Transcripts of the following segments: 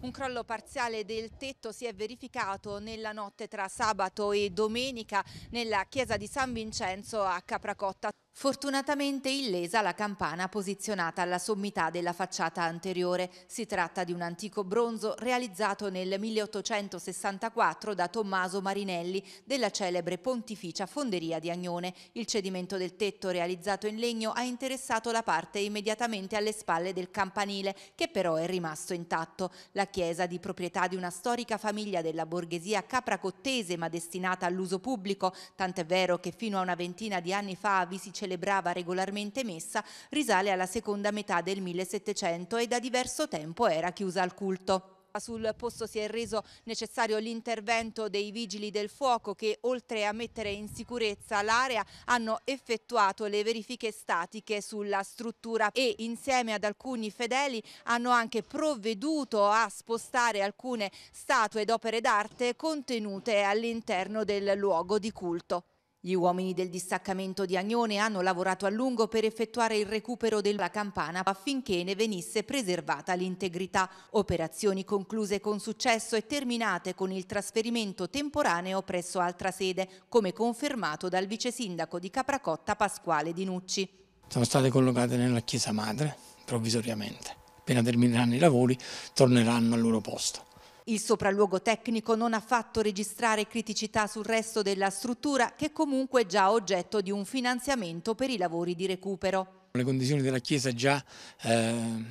Un crollo parziale del tetto si è verificato nella notte tra sabato e domenica nella chiesa di San Vincenzo a Capracotta. Fortunatamente illesa la campana posizionata alla sommità della facciata anteriore. Si tratta di un antico bronzo realizzato nel 1864 da Tommaso Marinelli della celebre pontificia fonderia di Agnone. Il cedimento del tetto realizzato in legno ha interessato la parte immediatamente alle spalle del campanile che però è rimasto intatto. La chiesa di proprietà di una storica famiglia della borghesia capracottese ma destinata all'uso pubblico, tant'è vero che fino a una ventina di anni fa vi si celebrava celebrava regolarmente messa risale alla seconda metà del 1700 e da diverso tempo era chiusa al culto. Sul posto si è reso necessario l'intervento dei vigili del fuoco che oltre a mettere in sicurezza l'area hanno effettuato le verifiche statiche sulla struttura e insieme ad alcuni fedeli hanno anche provveduto a spostare alcune statue ed opere d'arte contenute all'interno del luogo di culto. Gli uomini del distaccamento di Agnone hanno lavorato a lungo per effettuare il recupero della campana affinché ne venisse preservata l'integrità. Operazioni concluse con successo e terminate con il trasferimento temporaneo presso altra sede, come confermato dal vice sindaco di Capracotta Pasquale Di Nucci. Sono state collocate nella chiesa madre provvisoriamente. Appena termineranno i lavori torneranno al loro posto. Il sopralluogo tecnico non ha fatto registrare criticità sul resto della struttura che comunque è già oggetto di un finanziamento per i lavori di recupero. Le condizioni della chiesa già eh,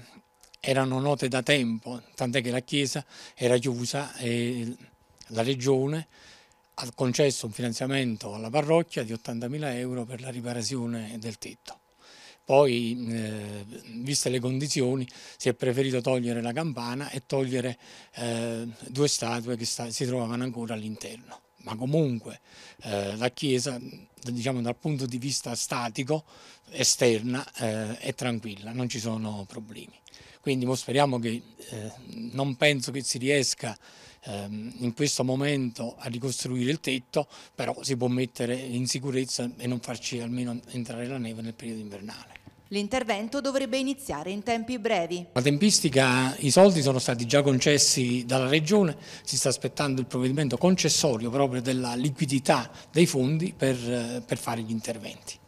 erano note da tempo, tant'è che la chiesa era chiusa e la regione ha concesso un finanziamento alla parrocchia di 80.000 euro per la riparazione del tetto. Poi, eh, viste le condizioni, si è preferito togliere la campana e togliere eh, due statue che sta, si trovavano ancora all'interno. Ma comunque eh, la chiesa, diciamo dal punto di vista statico, esterna, eh, è tranquilla, non ci sono problemi. Quindi speriamo che eh, non penso che si riesca ehm, in questo momento a ricostruire il tetto, però si può mettere in sicurezza e non farci almeno entrare la neve nel periodo invernale. L'intervento dovrebbe iniziare in tempi brevi. La tempistica, i soldi sono stati già concessi dalla Regione, si sta aspettando il provvedimento concessorio proprio della liquidità dei fondi per, eh, per fare gli interventi.